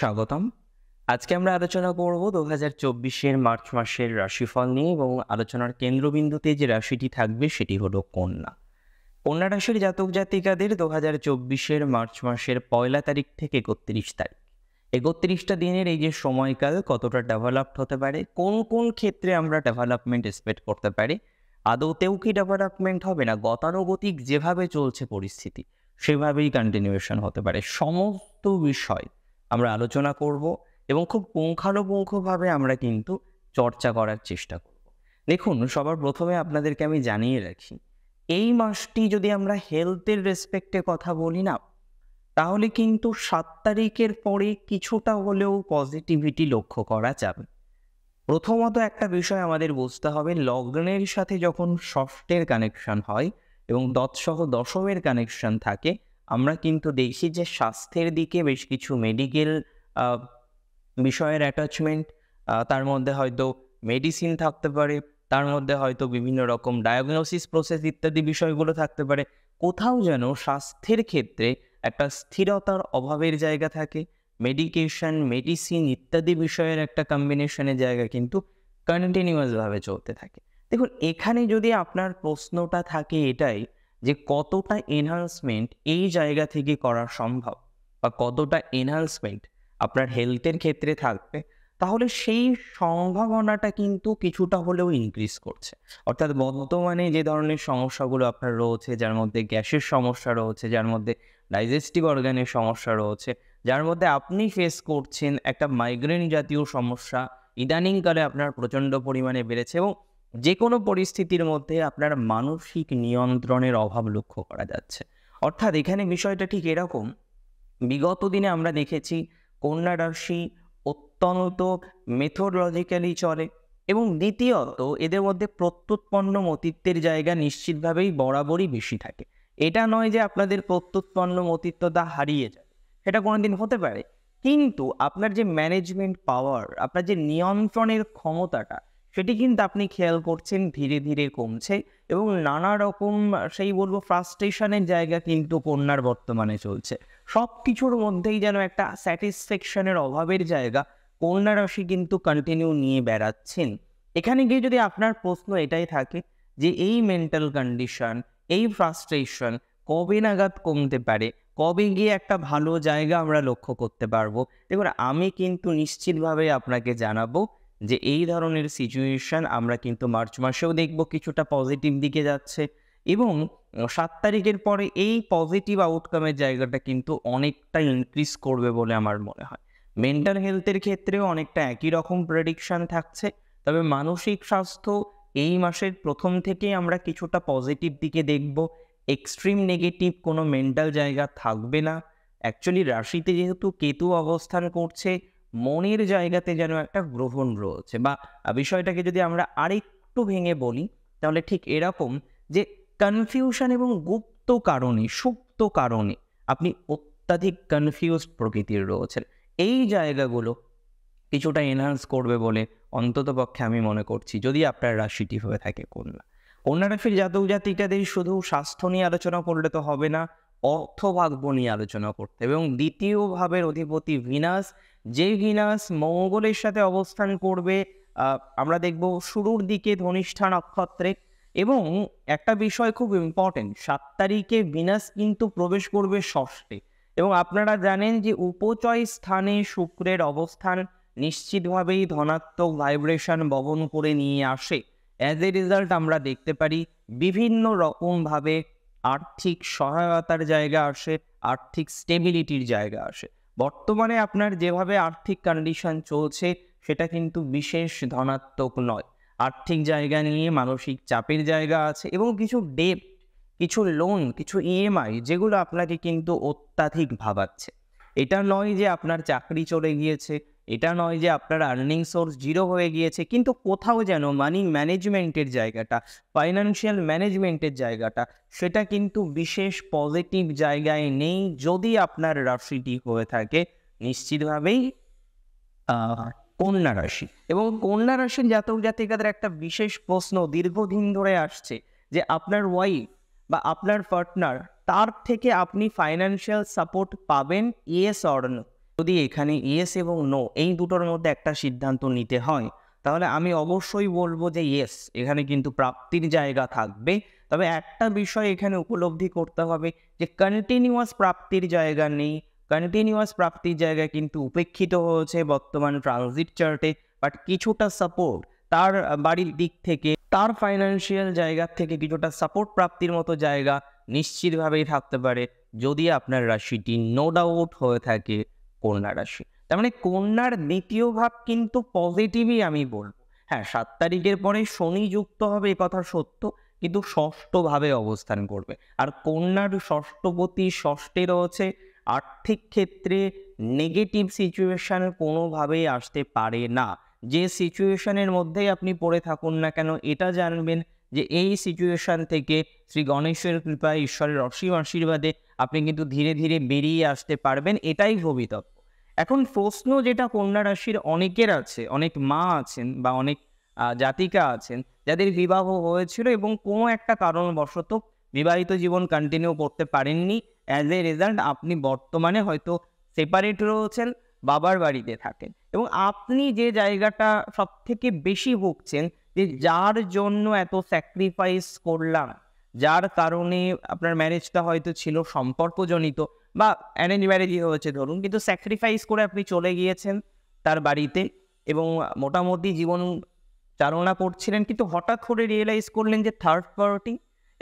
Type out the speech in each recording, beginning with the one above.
স্বাগতম আজকে আমরা আলোচনা করব দু হাজার চব্বিশের মার্চ মাসের রাশিফল নিয়ে এবং আলোচনার কেন্দ্রবিন্দুতে যে রাশিটি থাকবে সেটি হলো কন্যা কন্যা রাশির জাতক জাতিকাদের দু হাজার চব্বিশের মার্চ মাসের পয়লা তারিখ থেকে একত্রিশ তারিখ একত্রিশটা দিনের এই যে সময়কাল কতটা ডেভেলপড হতে পারে কোন কোন ক্ষেত্রে আমরা ডেভেলপমেন্ট এক্সপেক্ট করতে পারি আদৌতেও কি ডেভেলপমেন্ট হবে না গতানুগতিক যেভাবে চলছে পরিস্থিতি সেভাবেই কন্টিনিউয়েশন হতে পারে সমস্ত বিষয় আমরা আলোচনা করব এবং খুব পুঙ্খানুপুঙ্খভাবে আমরা কিন্তু চর্চা করার চেষ্টা করব দেখুন সবার প্রথমে আপনাদেরকে আমি জানিয়ে রাখি এই মাসটি যদি আমরা হেলথের রেসপেক্টে কথা বলি না তাহলে কিন্তু সাত তারিখের পরে কিছুটা হলেও পজিটিভিটি লক্ষ্য করা যাবে প্রথমত একটা বিষয় আমাদের বুঝতে হবে লগ্নের সাথে যখন ষষ্ঠের কানেকশন হয় এবং দৎসহ দশমের কানেকশন থাকে আমরা কিন্তু দেখি যে স্বাস্থ্যের দিকে বেশ কিছু মেডিকেল বিষয়ের অ্যাটাচমেন্ট তার মধ্যে হয়তো মেডিসিন থাকতে পারে তার মধ্যে হয়তো বিভিন্ন রকম ডায়াগনোসিস প্রসেস ইত্যাদি বিষয়গুলো থাকতে পারে কোথাও যেন স্বাস্থ্যের ক্ষেত্রে একটা স্থিরতার অভাবের জায়গা থাকে মেডিকেশন মেডিসিন ইত্যাদি বিষয়ের একটা কম্বিনেশনের জায়গা কিন্তু কন্টিনিউয়াসভাবে চলতে থাকে দেখুন এখানে যদি আপনার প্রশ্নটা থাকে এটাই যে কতটা এনহান্সমেন্ট এই জায়গা থেকে করা সম্ভব বা কতটা এনহান্সমেন্ট আপনার হেলথের ক্ষেত্রে থাকবে তাহলে সেই সম্ভাবনাটা কিন্তু কিছুটা হলেও ইনক্রিজ করছে অর্থাৎ বর্তমানে যে ধরনের সমস্যাগুলো আপনার রয়েছে যার মধ্যে গ্যাসের সমস্যা রয়েছে যার মধ্যে ডাইজেস্টিভ অর্গানের সমস্যা রয়েছে যার মধ্যে আপনি ফেস করছেন একটা মাইগ্রেন জাতীয় সমস্যা ইদানিংকালে আপনার প্রচণ্ড পরিমাণে বেড়েছে এবং যে কোনো পরিস্থিতির মধ্যে আপনার মানসিক নিয়ন্ত্রণের অভাব লক্ষ্য করা যাচ্ছে অর্থাৎ এখানে বিষয়টা ঠিক এরকম বিগত দিনে আমরা দেখেছি কন্যা রাশি অত্যন্ত মেথোডলজিক্যালি চলে এবং দ্বিতীয়ত এদের মধ্যে প্রত্যুৎপন্ন মতিত্বের জায়গা নিশ্চিতভাবেই বরাবরই বেশি থাকে এটা নয় যে আপনাদের প্রত্যুৎপন্ন মতিত্বতা হারিয়ে যায় সেটা কোনোদিন হতে পারে কিন্তু আপনার যে ম্যানেজমেন্ট পাওয়ার আপনার যে নিয়ন্ত্রণের ক্ষমতাটা সেটি কিন্তু আপনি খেয়াল করছেন ধীরে ধীরে কমছে এবং নানা রকম সেই বলবো ফ্রাস্ট্রেশনের জায়গা কিন্তু কন্যার বর্তমানে চলছে সব কিছুর মধ্যেই যেন একটা স্যাটিসফ্যাকশনের অভাবের জায়গা কন্যা রাশি কিন্তু কন্টিনিউ নিয়ে বেড়াচ্ছেন এখানে গিয়ে যদি আপনার প্রশ্ন এটাই থাকে যে এই মেন্টাল কন্ডিশন এই ফ্রাস্ট্রেশন কবে নাগাদ কমতে পারে কবে গিয়ে একটা ভালো জায়গা আমরা লক্ষ্য করতে পারবো দেখুন আমি কিন্তু নিশ্চিতভাবে আপনাকে জানাবো যে এই ধরনের সিচুয়েশান আমরা কিন্তু মার্চ মাসেও দেখব কিছুটা পজিটিভ দিকে যাচ্ছে এবং সাত তারিখের পরে এই পজিটিভ আউটকামের জায়গাটা কিন্তু অনেকটা ইনক্রিজ করবে বলে আমার মনে হয় মেন্টাল হেলথের ক্ষেত্রেও অনেকটা একই রকম প্রেডিকশান থাকছে তবে মানসিক স্বাস্থ্য এই মাসের প্রথম থেকেই আমরা কিছুটা পজিটিভ দিকে দেখব এক্সট্রিম নেগেটিভ কোনো মেন্টাল জায়গা থাকবে না অ্যাকচুয়ালি রাশিতে যেহেতু কেতু অবস্থান করছে মনের জায়গাতে যেন একটা গ্রহণ রয়েছে বা বিষয়টাকে যদি আমরা আরেকটু ভেঙে বলি তাহলে ঠিক এরকম যে কনফিউশন এবং গুপ্ত কারণে সুপ্ত কারণে আপনি অত্যাধিক কনফিউজ প্রকৃতির রয়েছেন এই জায়গাগুলো কিছুটা এনহান্স করবে বলে অন্তত পক্ষে আমি মনে করছি যদি আপনার রাশিটি হয়ে থাকে কন্যা কন্যা রাশির জাতক জাতিকাদের শুধু স্বাস্থ্য নিয়ে আলোচনা করলে তো হবে না অর্থভাগ্য নিয়ে আলোচনা করতে এবং দ্বিতীয় ভাবের অধিপতি ভিনাস যে ভিনাস মঙ্গলের সাথে অবস্থান করবে আমরা দেখব শুরুর দিকে ধনিষ্ঠা নক্ষত্রে এবং একটা বিষয় খুব ইম্পর্টেন্ট সাত তারিখে ভিনাস কিন্তু প্রবেশ করবে ষষ্ঠে এবং আপনারা জানেন যে উপচয় স্থানে শুক্রের অবস্থান নিশ্চিতভাবেই ধনাত্মক ভাইব্রেশন বহন করে নিয়ে আসে অ্যাজ এ রেজাল্ট আমরা দেখতে পারি বিভিন্ন রকমভাবে আর্থিক সহায়তার জায়গা আসে আর্থিক স্টেবিলিটির জায়গা আসে বর্তমানে আপনার যেভাবে আর্থিক কন্ডিশন চলছে সেটা কিন্তু বিশেষ ধনাত্মক নয় আর্থিক জায়গা নিয়ে মানসিক চাপের জায়গা আছে এবং কিছু ডেপ কিছু লোন কিছু ইএমআই যেগুলো আপনাকে কিন্তু অত্যাধিক ভাবাচ্ছে এটা নয় যে আপনার চাকরি চলে গিয়েছে এটা নয় যে আপনার আর্নিং সোর্স জিরো হয়ে গিয়েছে কিন্তু কোথাও যেন মানি ম্যানেজমেন্টের জায়গাটা ফাইন্যান্সিয়াল ম্যানেজমেন্টের জায়গাটা সেটা কিন্তু বিশেষ পজিটিভ জায়গায় নেই যদি আপনার রাশিটি হয়ে থাকে নিশ্চিতভাবেই কন্যা রাশি এবং কন্যা রাশির জাতক জাতিকাদের একটা বিশেষ প্রশ্ন দীর্ঘদিন ধরে আসছে যে আপনার ওয়াইফ বা আপনার পার্টনার তার থেকে আপনি ফাইন্যান্সিয়াল সাপোর্ট পাবেন ইয়েস অর যদি এখানে ইয়েস এবং নো এই দুটোর মধ্যে একটা সিদ্ধান্ত নিতে হয় তাহলে আমি অবশ্যই বলবো যে ইয়েস এখানে কিন্তু প্রাপ্তির জায়গা থাকবে তবে একটা বিষয় এখানে উপলব্ধি করতে হবে যে কন্টিনিউয়াস প্রাপ্তির জায়গা নেই কন্টিনিউয়াস প্রাপ্তির জায়গা কিন্তু উপেক্ষিত হয়েছে বর্তমান ট্রানজিট চার্টে বাট কিছুটা সাপোর্ট তার বাড়ির দিক থেকে তার ফাইন্যান্সিয়াল জায়গার থেকে কিছুটা সাপোর্ট প্রাপ্তির মতো জায়গা নিশ্চিতভাবেই থাকতে পারে যদি আপনার রাশিটি নো ডাউট হয়ে থাকে কন্যা রাশি তার মানে কন্যার দ্বিতীয় ভাব কিন্তু পজিটিভই আমি বলবো হ্যাঁ সাত তারিখের পরে শনি যুক্ত হবে কথা সত্য কিন্তু ষষ্ঠভাবে অবস্থান করবে আর কন্যার ষষ্ঠপতি ষষ্ঠে রয়েছে আর্থিক ক্ষেত্রে নেগেটিভ সিচুয়েশান কোনোভাবেই আসতে পারে না যে সিচুয়েশানের মধ্যেই আপনি পড়ে থাকুন না কেন এটা জানবেন যে এই সিচুয়েশান থেকে শ্রী গণেশের কৃপায় ঈশ্বরের অসীম আশীর্বাদে আপনি কিন্তু ধীরে ধীরে বেরিয়ে আসতে পারবেন এটাই ভবিতব্য এখন প্রশ্ন যেটা কন্যা রাশির অনেকের আছে অনেক মা আছেন বা অনেক জাতিকা আছেন যাদের বিবাহ হয়েছিল এবং কোনো একটা কারণবশত বিবাহিত জীবন কন্টিনিউ করতে পারেননি অ্যাজ এ রেজাল্ট আপনি বর্তমানে হয়তো সেপারেট রয়েছেন বাবার বাড়িতে থাকেন এবং আপনি যে জায়গাটা সব থেকে বেশি ভুগছেন যে যার জন্য এত স্যাক্রিফাইস করলাম যার কারণে আপনার ম্যারেজটা হয়তো ছিল সম্পর্কজনিত বা অ্যারেঞ্জ ইয়ে ম্যারেজই হয়েছে ধরুন কিন্তু স্যাক্রিফাইস করে আপনি চলে গিয়েছেন তার বাড়িতে এবং মোটামুটি জীবন চালনা করছিলেন কিন্তু হঠাৎ করে রিয়েলাইজ করলেন যে থার্ড পার্টি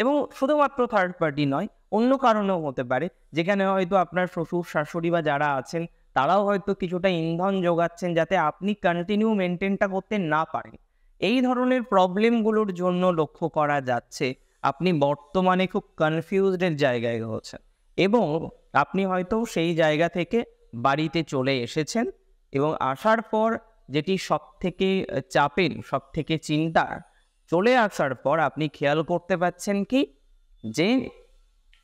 এবং শুধুমাত্র থার্ড পার্টি নয় অন্য কারণেও হতে পারে যেখানে হয়তো আপনার শ্বশুর শাশুড়ি বা যারা আছেন তারাও হয়তো কিছুটা ইন্ধন যোগাচ্ছেন যাতে আপনি কন্টিনিউ মেনটেনটা করতে না পারেন এই ধরনের প্রবলেমগুলোর জন্য লক্ষ্য করা যাচ্ছে আপনি বর্তমানে খুব কনফিউজডের জায়গায় রয়েছেন এবং আপনি হয়তো সেই জায়গা থেকে বাড়িতে চলে এসেছেন এবং আসার পর যেটি সব থেকে চাপের সব থেকে চিন্তা চলে আসার পর আপনি খেয়াল করতে পাচ্ছেন কি যে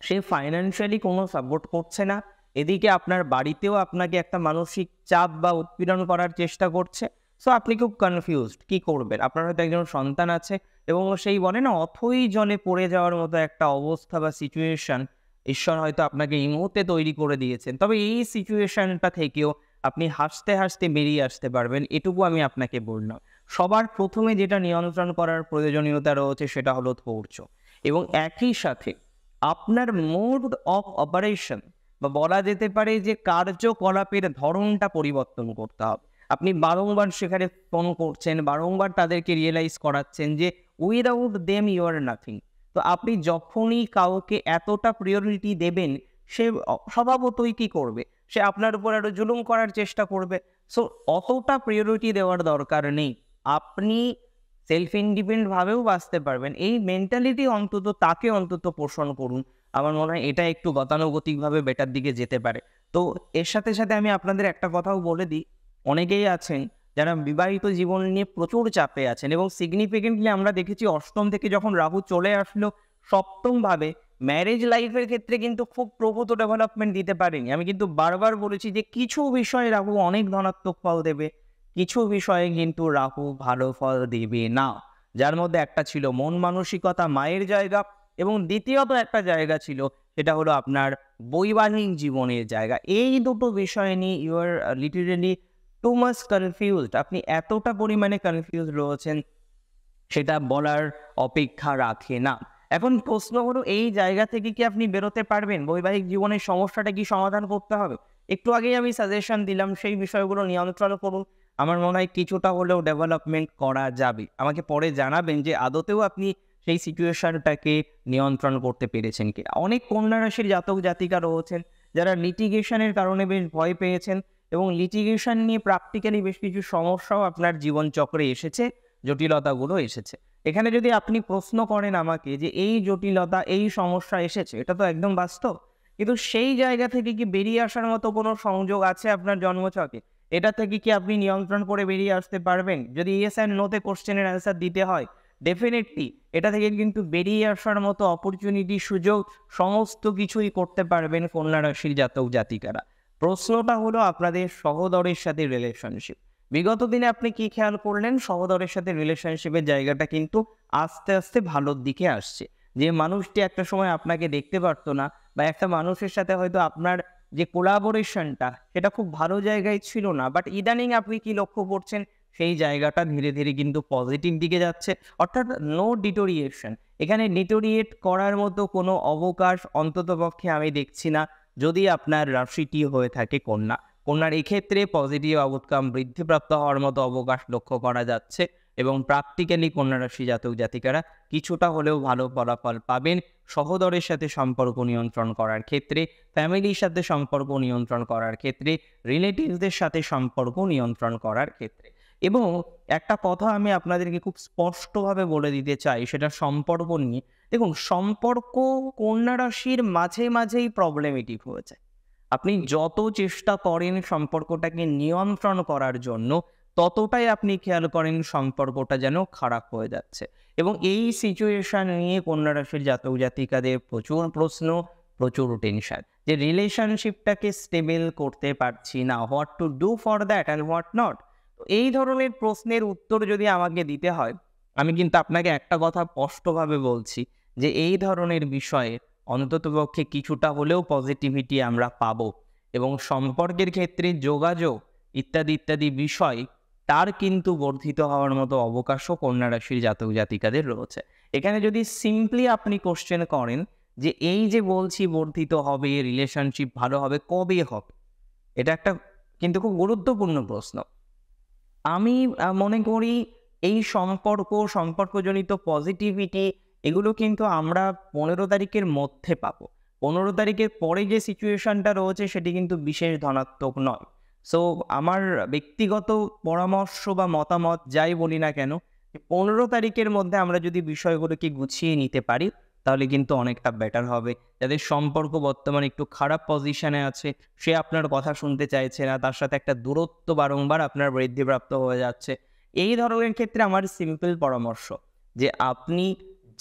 সে ফাইন্যান্সিয়ালি কোনো সাপোর্ট করছে না এদিকে আপনার বাড়িতেও আপনাকে একটা মানসিক চাপ বা উৎপীড়ন করার চেষ্টা করছে সো আপনি খুব কনফিউজড কি করবেন আপনার হয়তো একজন সন্তান আছে এবং সেই বলে না অথই জলে পড়ে যাওয়ার মতো একটা অবস্থা বা সিচুয়েশন ঈশ্বর হয়তো আপনাকে এই মুহূর্তে তৈরি করে দিয়েছেন তবে এই সিচুয়েশনটা থেকেও আপনি হাসতে হাসতে বেরিয়ে আসতে পারবেন এটুকু আমি আপনাকে বললাম সবার প্রথমে যেটা নিয়ন্ত্রণ করার প্রয়োজনীয়তা রয়েছে সেটা হলো ধৈর্য এবং একই সাথে আপনার মোড অফ অপারেশন বা বলা যেতে পারে যে কার্যকলাপের ধরনটা পরিবর্তন করতে হবে আপনি বারংবার সেখানে ফোন করছেন বারংবার তাদেরকে রিয়েলাইজ করাচ্ছেন যে without them you are nothing তো আপনি যখনই কাউকে এতটা প্রিয়রিটি দেবেন সে স্বভাবতই কী করবে সে আপনার উপর আরও জুলুম করার চেষ্টা করবে সো অতটা প্রিয়রিটি দেওয়ার দরকার নেই আপনি সেলফ ইন্ডিপেন্ডেন্টভাবেও বাঁচতে পারবেন এই মেন্টালিটি অন্তত তাকে অন্তত পোষণ করুন আমার মনে হয় এটা একটু গতানুগতিকভাবে বেটার দিকে যেতে পারে তো এর সাথে সাথে আমি আপনাদের একটা কথাও বলে দিই অনেকেই আছেন যারা বিবাহিত জীবন নিয়ে প্রচুর চাপে আছেন এবং সিগনিফিকেন্টলি আমরা দেখেছি অষ্টম থেকে যখন রাহু চলে আসলো সপ্তমভাবে ম্যারেজ লাইফের ক্ষেত্রে কিন্তু খুব প্রভূত ডেভেলপমেন্ট দিতে পারেনি আমি কিন্তু বারবার বলেছি যে কিছু বিষয়ে রাহু অনেক ধনাত্মক ফল দেবে কিছু বিষয়ে কিন্তু রাহু ভালো ফল দেবে না যার মধ্যে একটা ছিল মন মানসিকতা মায়ের জায়গা এবং দ্বিতীয়ত একটা জায়গা ছিল সেটা হলো আপনার বৈবাহিক জীবনের জায়গা এই দুটো বিষয় নিয়ে you're literally too much confused আপনি এতটা পরিমাণে কনফিউজ রয়েছেন সেটা বলার অপেক্ষা রাখে না এখন প্রশ্ন হলো এই জায়গা থেকে কি আপনি বেরোতে পারবেন বৈবাহিক জীবনের সমস্যাটা কি সমাধান করতে হবে একটু আগেই আমি সাজেশন দিলাম সেই বিষয়গুলো নিয়ন্ত্রণ করুন আমার মনে হয় কিছুটা হলেও ডেভেলপমেন্ট করা যাবে আমাকে পরে জানাবেন যে আদতেও আপনি সেই সিচুয়েশনটাকে নিয়ন্ত্রণ করতে পেরেছেন কিনা অনেক কন্যা রাশির জাতক জাতিকা রয়েছেন যারা লিটিগেশনের কারণে বেশ ভয় পেয়েছেন এবং লিটিগেশন নিয়ে প্র্যাকটিক্যালি বেশ কিছু সমস্যাও আপনার জীবনচক্রে এসেছে জটিলতাগুলো এসেছে এখানে যদি আপনি প্রশ্ন করেন আমাকে যে এই জটিলতা এই সমস্যা এসেছে এটা তো একদম বাস্তব কিন্তু সেই জায়গা থেকে কি বেরিয়ে আসার মতো কোনো সংযোগ আছে আপনার জন্মছকে এটা থেকে কি আপনি নিয়ন্ত্রণ করে বেরিয়ে আসতে পারবেন যদি ইয়েস অ্যান্ড নোতে কোশ্চেনের অ্যান্সার দিতে হয় ডেফিনেটলি এটা থেকে কিন্তু বেরিয়ে আসার মতো অপরচুনিটি সুযোগ সমস্ত কিছুই করতে পারবেন কন্যা রাশির জাতক জাতিকারা প্রশ্নটা হলো আপনাদের সহদরের সাথে রিলেশনশিপ বিগত দিনে আপনি কি খেয়াল করলেন সহদরের সাথে রিলেশনশিপের জায়গাটা কিন্তু আস্তে আস্তে ভালোর দিকে আসছে যে মানুষটি একটা সময় আপনাকে দেখতে পারতো না বা একটা মানুষের সাথে হয়তো আপনার যে কোলাবোরেশনটা সেটা খুব ভালো জায়গায় ছিল না বাট ইদানিং আপনি কি লক্ষ্য করছেন সেই জায়গাটা ধীরে ধীরে কিন্তু পজিটিভ দিকে যাচ্ছে অর্থাৎ নো ডিটোরিয়েশন এখানে ডিটোরিয়েট করার মতো কোনো অবকাশ অন্ততপক্ষে আমি দেখছি না যদি আপনার রাশিটি হয়ে থাকে কন্যা কন্যার এক্ষেত্রে পজিটিভ আউটকাম বৃদ্ধিপ্রাপ্ত হওয়ার মতো অবকাশ লক্ষ্য করা যাচ্ছে এবং প্রাক্টিক্যালি কন্যা রাশি জাতক জাতিকারা কিছুটা হলেও ভালো ফলাফল পাবেন সহদরের সাথে সম্পর্ক নিয়ন্ত্রণ করার ক্ষেত্রে ফ্যামিলির সাথে সম্পর্ক নিয়ন্ত্রণ করার ক্ষেত্রে রিলেটিভদের সাথে সম্পর্ক নিয়ন্ত্রণ করার ক্ষেত্রে এবং একটা কথা আমি আপনাদেরকে খুব স্পষ্টভাবে বলে দিতে চাই সেটা সম্পর্ক নিয়ে দেখুন সম্পর্ক কন্যা রাশির মাঝে মাঝেই প্রবলেম হয়ে যায় আপনি যত চেষ্টা করেন সম্পর্কটাকে নিয়ন্ত্রণ করার জন্য ততটাই আপনি খেয়াল করেন সম্পর্কটা যেন খারাপ হয়ে যাচ্ছে এবং এই সিচুয়েশান নিয়ে কন্যা রাশির জাতক জাতিকাদের প্রচুর প্রশ্ন প্রচুর টেনশন যে রিলেশনশিপটাকে স্টেবল করতে পারছি না what to do for that and what not এই ধরনের প্রশ্নের উত্তর যদি আমাকে দিতে হয় আমি কিন্তু আপনাকে একটা কথা স্পষ্টভাবে বলছি যে এই ধরনের বিষয়ে অন্ততপক্ষে কিছুটা হলেও পজিটিভিটি আমরা পাব এবং সম্পর্কের ক্ষেত্রে যোগাযোগ ইত্যাদি ইত্যাদি বিষয় তার কিন্তু বর্ধিত হওয়ার মতো অবকাশও কন্যা রাশির জাতক জাতিকাদের রয়েছে এখানে যদি সিম্পলি আপনি কোশ্চেন করেন যে এই যে বলছি বর্ধিত হবে রিলেশনশিপ ভালো হবে কবে হবে এটা একটা কিন্তু খুব গুরুত্বপূর্ণ প্রশ্ন আমি মনে করি এই সম্পর্ক সম্পর্কজনিত পজিটিভিটি এগুলো কিন্তু আমরা পনেরো তারিখের মধ্যে পাবো পনেরো তারিখের পরে যে সিচুয়েশনটা রয়েছে সেটি কিন্তু বিশেষ ধনাত্মক নয় সো আমার ব্যক্তিগত পরামর্শ বা মতামত যাই বলি না কেন পনেরো তারিখের মধ্যে আমরা যদি বিষয়গুলোকে গুছিয়ে নিতে পারি তাহলে কিন্তু অনেকটা বেটার হবে যাদের সম্পর্ক বর্তমানে একটু খারাপ পজিশনে আছে সে আপনার কথা শুনতে চাইছে না তার সাথে একটা দূরত্ব বারংবার আপনার বৃদ্ধিপ্রাপ্ত হয়ে যাচ্ছে এই ধরনের ক্ষেত্রে আমার সিম্পল পরামর্শ যে আপনি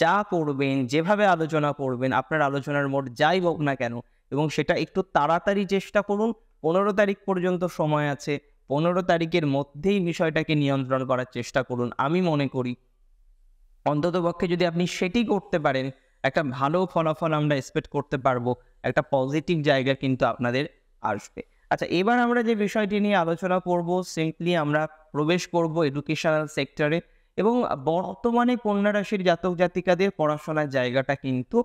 যা করবেন যেভাবে আলোচনা করবেন আপনার আলোচনার মোট যাই হোক না কেন এবং সেটা একটু তাড়াতাড়ি চেষ্টা করুন পনেরো তারিখ পর্যন্ত সময় আছে পনেরো তারিখের মধ্যেই বিষয়টাকে নিয়ন্ত্রণ করার চেষ্টা করুন আমি মনে করি অন্ততপক্ষে যদি আপনি সেটি করতে পারেন একটা ভালো ফলাফল আমরা এক্সপেক্ট করতে পারবো একটা পজিটিভ জায়গা কিন্তু আপনাদের আসবে আচ্ছা এবার আমরা যে বিষয়টি নিয়ে আলোচনা করব সিম্পলি আমরা প্রবেশ করব এডুকেশনাল সেক্টরে এবং বর্তমানে কন্যা রাশির জাতক জাতিকাদের পড়াশোনার জায়গাটা কিন্তু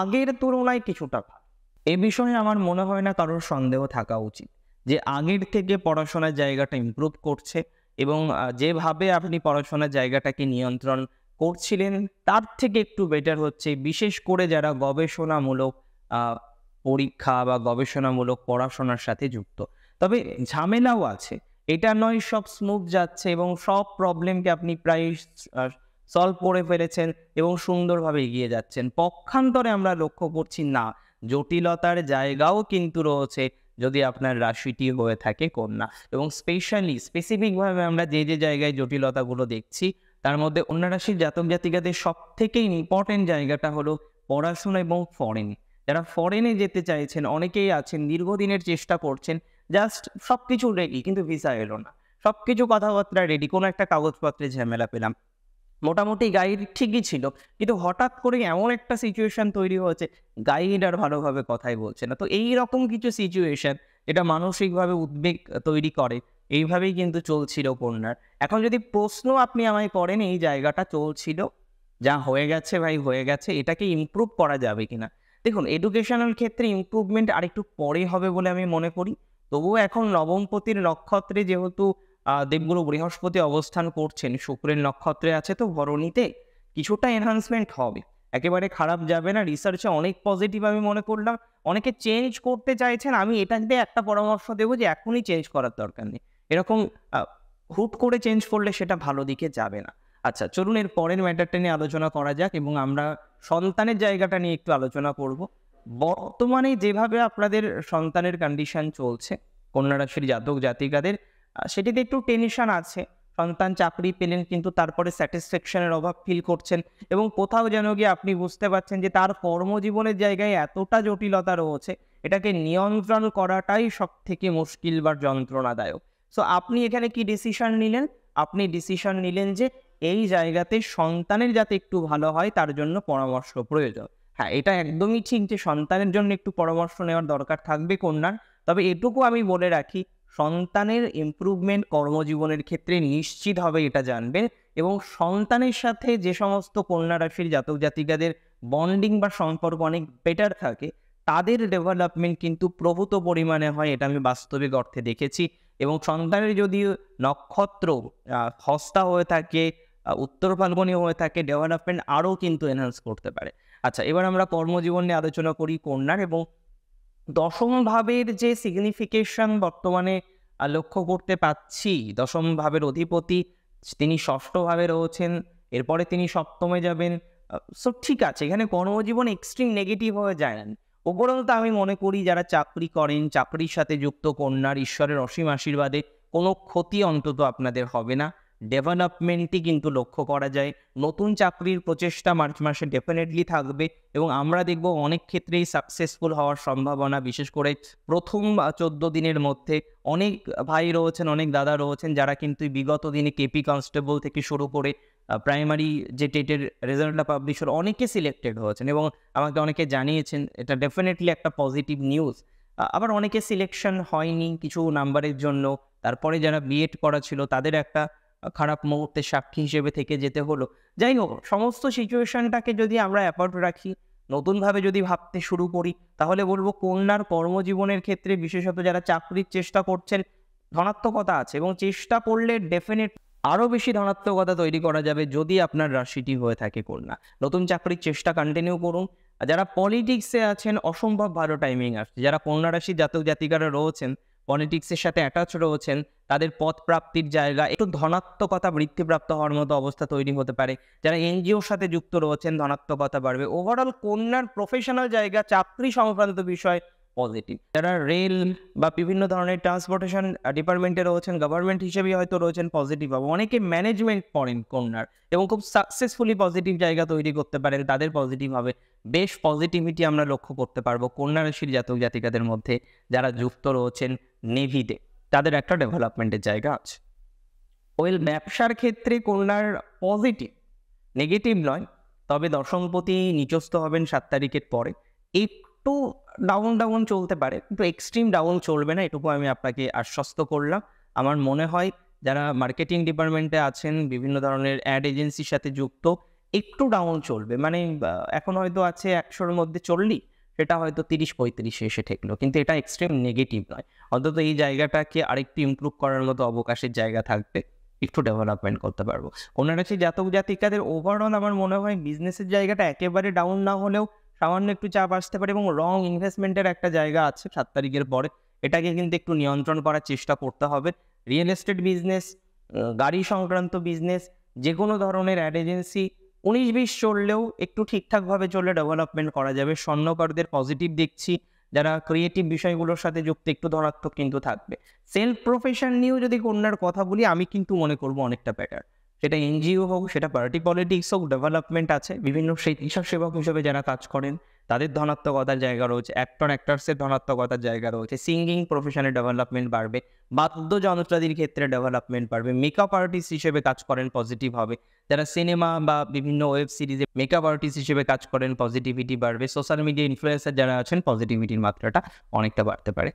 আগের তুলনায় কিছুটা ভালো এ বিষয়ে আমার মনে হয় না কারোর সন্দেহ থাকা উচিত যে আগের থেকে পড়াশোনার জায়গাটা ইম্প্রুভ করছে এবং যেভাবে আপনি পড়াশোনার জায়গাটাকে নিয়ন্ত্রণ করছিলেন তার থেকে একটু বেটার হচ্ছে বিশেষ করে যারা গবেষণামূলক পরীক্ষা বা গবেষণামূলক পড়াশোনার সাথে যুক্ত তবে ঝামেলাও আছে এটা নয় সব স্মুথ যাচ্ছে এবং সব প্রবলেমকে আপনি প্রায় সলভ করে ফেলেছেন এবং সুন্দরভাবে এগিয়ে যাচ্ছেন পক্ষান্তরে আমরা লক্ষ্য করছি না জটিলতার জায়গাও কিন্তু রয়েছে যদি আপনার রাশিটি হয়ে থাকে কন্যা এবং স্পেশালি স্পেসিফিকভাবে আমরা যে যে জায়গায় জটিলতাগুলো দেখছি তার মধ্যে অন্য রাশির জাতক জাতিকাদের সব থেকে ইম্পর্টেন্ট জায়গাটা হলো পড়াশোনা এবং ফরেন যারা ফরেনে যেতে চাইছেন অনেকেই আছেন দীর্ঘদিনের চেষ্টা করছেন জাস্ট সব কিছু রেডি কিন্তু ভিসা এলো না সব কিছু কথাবার্তা রেডি কোনো একটা কাগজপত্রে ঝামেলা পেলাম মোটামুটি গাইড ঠিকই ছিল কিন্তু হঠাৎ করে এমন একটা সিচুয়েশন তৈরি হয়েছে গাইড আর ভালোভাবে কথাই বলছে না তো এই রকম কিছু সিচুয়েশন এটা মানসিকভাবে উদ্বেগ তৈরি করে এইভাবেই কিন্তু চলছিল কন্যার এখন যদি প্রশ্ন আপনি আমায় করেন এই জায়গাটা চলছিল যা হয়ে গেছে ভাই হয়ে গেছে এটাকে ইম্প্রুভ করা যাবে কিনা দেখুন এডুকেশনাল ক্ষেত্রে ইম্প্রুভমেন্ট আরেকটু পরে হবে বলে আমি মনে করি তবুও এখন নবমপতির নক্ষত্রে যেহেতু দেবগুরু বৃহস্পতি অবস্থান করছেন শুক্রের নক্ষত্রে আছে তো ভরণীতে কিছুটা এনহান্সমেন্ট হবে একেবারে খারাপ যাবে না রিসার্চে অনেক পজিটিভ আমি মনে করলাম অনেকে চেঞ্জ করতে চাইছেন আমি এটা দিয়ে একটা পরামর্শ দেবো যে এখনই চেঞ্জ করার দরকার নেই এরকম হুট করে চেঞ্জ করলে সেটা ভালো দিকে যাবে না আচ্ছা চলুন এর পরের ম্যাটারটা নিয়ে আলোচনা করা যাক এবং আমরা সন্তানের জায়গাটা নিয়ে একটু আলোচনা করব বর্তমানে যেভাবে আপনাদের সন্তানের কন্ডিশন চলছে কন্যা রাশির জাতক জাতিকাদের সেটিতে একটু টেনশন আছে সন্তান চাকরি পেলেন কিন্তু তারপরে স্যাটিসফ্যাকশনের অভাব ফিল করছেন এবং কোথাও যেন গিয়ে আপনি বুঝতে পারছেন যে তার কর্মজীবনের জায়গায় এতটা জটিলতা রয়েছে এটাকে নিয়ন্ত্রণ করাটাই সব থেকে মুশকিল বা যন্ত্রণাদায়ক সো আপনি এখানে কি ডিসিশন নিলেন আপনি ডিসিশন নিলেন যে এই জায়গাতে সন্তানের যাতে একটু ভালো হয় তার জন্য পরামর্শ প্রয়োজন হ্যাঁ এটা একদমই ঠিক যে সন্তানের জন্য একটু পরামর্শ নেওয়ার দরকার থাকবে কন্যার তবে এটুকু আমি বলে রাখি সন্তানের ইম্প্রুভমেন্ট কর্মজীবনের ক্ষেত্রে নিশ্চিত হবে এটা জানবেন এবং সন্তানের সাথে যে সমস্ত কন্যা রাশির জাতক জাতিকাদের বন্ডিং বা সম্পর্ক অনেক বেটার থাকে তাদের ডেভেলপমেন্ট কিন্তু প্রভূত পরিমাণে হয় এটা আমি বাস্তবিক অর্থে দেখেছি এবং সন্তানের যদি নক্ষত্র হস্তা হয়ে থাকে উত্তর ফাল্গুনি হয়ে থাকে ডেভেলপমেন্ট আরও কিন্তু এনহান্স করতে পারে আচ্ছা এবার আমরা কর্মজীবন নিয়ে আলোচনা করি কন্যার এবং দশম ভাবের যে সিগনিফিকেশন বর্তমানে লক্ষ্য করতে পাচ্ছি দশম ভাবের অধিপতি তিনি ষষ্ঠভাবে রয়েছেন এরপরে তিনি সপ্তমে যাবেন সব ঠিক আছে এখানে কর্মজীবন এক্সট্রিম নেগেটিভ হয়ে যায় না উপরন্ত আমি মনে করি যারা চাকরি করেন চাকরির সাথে যুক্ত কন্যার ঈশ্বরের অসীম আশীর্বাদে কোনো ক্ষতি অন্তত আপনাদের হবে না ডেভেলপমেন্টই কিন্তু লক্ষ্য করা যায় নতুন চাকরির প্রচেষ্টা মার্চ মাসে ডেফিনেটলি থাকবে এবং আমরা দেখব অনেক ক্ষেত্রেই সাকসেসফুল হওয়ার সম্ভাবনা বিশেষ করে প্রথম চোদ্দ দিনের মধ্যে অনেক ভাই রয়েছেন অনেক দাদা রয়েছেন যারা কিন্তু বিগত দিনে কেপি কনস্টেবল থেকে শুরু করে প্রাইমারি যে টেটের রেজাল্টটা পাবলিশ হল অনেকে সিলেক্টেড হয়েছেন এবং আমাকে অনেকে জানিয়েছেন এটা ডেফিনেটলি একটা পজিটিভ নিউজ আবার অনেকে সিলেকশন হয়নি কিছু নাম্বারের জন্য তারপরে যারা বিএড করা ছিল তাদের একটা খারাপ মুহূর্তে সাক্ষী হিসেবে থেকে যেতে হলো যাই হোক সমস্ত সিচুয়েশনটাকে যদি আমরা অ্যাপার্ট রাখি নতুনভাবে যদি ভাবতে শুরু করি তাহলে বলবো কন্যার কর্মজীবনের ক্ষেত্রে বিশেষত যারা চাকরির চেষ্টা করছেন ধনাত্মকতা আছে এবং চেষ্টা করলে ডেফিনেট আরও বেশি ধনাত্মকতা তৈরি করা যাবে যদি আপনার রাশিটি হয়ে থাকে কন্যা নতুন চাকরির চেষ্টা কন্টিনিউ করুন যারা পলিটিক্সে আছেন অসম্ভব ভালো টাইমিং আসছে যারা কন্যা রাশি জাতক জাতিকারা রয়েছেন পলিটিক্সের সাথে অ্যাটাচ রয়েছেন তাদের পথ প্রাপ্তির জায়গা একটু ধনাত্মকতা বৃত্তিপ্রাপ্ত হওয়ার মতো অবস্থা তৈরি হতে পারে যারা এনজিওর সাথে যুক্ত রয়েছেন ধনাত্মকতা বাড়বে ওভারঅল কন্যার প্রফেশনাল জায়গা চাকরি সংক্রান্ত বিষয় পজিটিভ যারা রেল বা বিভিন্ন ধরনের ট্রান্সপোর্টেশন ডিপার্টমেন্টে রয়েছেন গভর্নমেন্ট হিসেবে হয়তো রয়েছেন পজিটিভ হবে অনেকে ম্যানেজমেন্ট করেন কন্যার এবং খুব সাকসেসফুলি পজিটিভ জায়গা তৈরি করতে পারেন তাদের পজিটিভ হবে বেশ পজিটিভিটি আমরা লক্ষ্য করতে পারবো কন্যাশীল জাতক জাতিকাদের মধ্যে যারা যুক্ত রয়েছেন নেভিতে তাদের একটা ডেভেলপমেন্টের জায়গা আছে ওয়েল ব্যবসার ক্ষেত্রে কন্যার পজিটিভ নেগেটিভ নয় তবে দশমপতি নিচস্থ হবেন সাত তারিখের পরে একটু ডাউন ডাউন চলতে পারে কিন্তু এক্সট্রিম ডাউন চলবে না এটুকু আমি আপনাকে আশ্বস্ত করলাম আমার মনে হয় যারা মার্কেটিং ডিপার্টমেন্টে আছেন বিভিন্ন ধরনের অ্যাড এজেন্সির সাথে যুক্ত একটু ডাউন চলবে মানে এখন হয়তো আছে একশোর মধ্যে চল্লিশ এটা হয়তো তিরিশ পঁয়ত্রিশে এসে ঠেকলো কিন্তু এটা এক্সট্রিম নেগেটিভ নয় অন্তত এই জায়গাটাকে আরেকটু ইমপ্রুভ করার মতো অবকাশের জায়গা থাকবে একটু ডেভেলপমেন্ট করতে পারবো ওনারা সেই জাতক জাতিকাদের ওভারঅল আমার মনে হয় বিজনেসের জায়গাটা একেবারে ডাউন না হলেও সামান্য একটু চাপ আসতে পারে এবং রং ইনভেস্টমেন্টের একটা জায়গা আছে সাত তারিখের পরে এটাকে কিন্তু একটু নিয়ন্ত্রণ করার চেষ্টা করতে হবে রিয়েল এস্টেট বিজনেস গাড়ি সংক্রান্ত বিজনেস যে কোনো ধরনের অ্যাড এজেন্সি উনিশ বিশ চললেও একটু ঠিকঠাকভাবে চললে ডেভেলপমেন্ট করা যাবে স্বর্ণকারদের পজিটিভ দেখছি যারা ক্রিয়েটিভ বিষয়গুলোর সাথে যুক্ত একটু ধনাত্মক কিন্তু থাকবে সেলফ প্রফেশন নিয়েও যদি কন্যার কথা বলি আমি কিন্তু মনে করব অনেকটা বেটার সেটা এনজিও হোক সেটা পার্টি পলিটিক্স হোক ডেভেলপমেন্ট আছে বিভিন্ন সেই সেবক হিসেবে যারা কাজ করেন তাদের ধনাত্মকতার জায়গা রয়েছে অ্যাক্টর অ্যাক্টার্সের ধনাত্মকতার জায়গা রয়েছে সিঙ্গিং প্রফেশনের ডেভেলপমেন্ট বাড়বে বাদ্যযন্ত্রাদির ক্ষেত্রে ডেভেলপমেন্ট পারবে মেকআপ আর্টিস্ট হিসেবে কাজ করেন পজিটিভ হবে যারা সিনেমা বা বিভিন্ন ওয়েব সিরিজে মেকআপ আর্টিস্ট হিসেবে কাজ করেন পজিটিভিটি বাড়বে সোশ্যাল মিডিয়া ইনফ্লুয়েন্সার যারা আছেন পজিটিভিটির মাত্রাটা অনেকটা বাড়তে পারে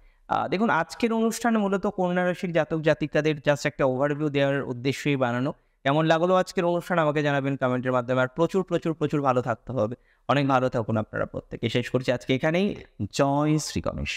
দেখুন আজকের অনুষ্ঠানে মূলত কন্যা রাশির জাতক জাতিকাদের জাস্ট একটা ওভারভিউ দেওয়ার উদ্দেশ্যেই বানানো কেমন লাগলো আজকের অনুষ্ঠান আমাকে জানাবেন কমেন্টের মাধ্যমে আর প্রচুর প্রচুর প্রচুর ভালো থাকতে হবে অনেক ভালো থাকুন আপনারা প্রত্যেকে শেষ করছি আজকে এখানেই জয় শ্রী গণেশ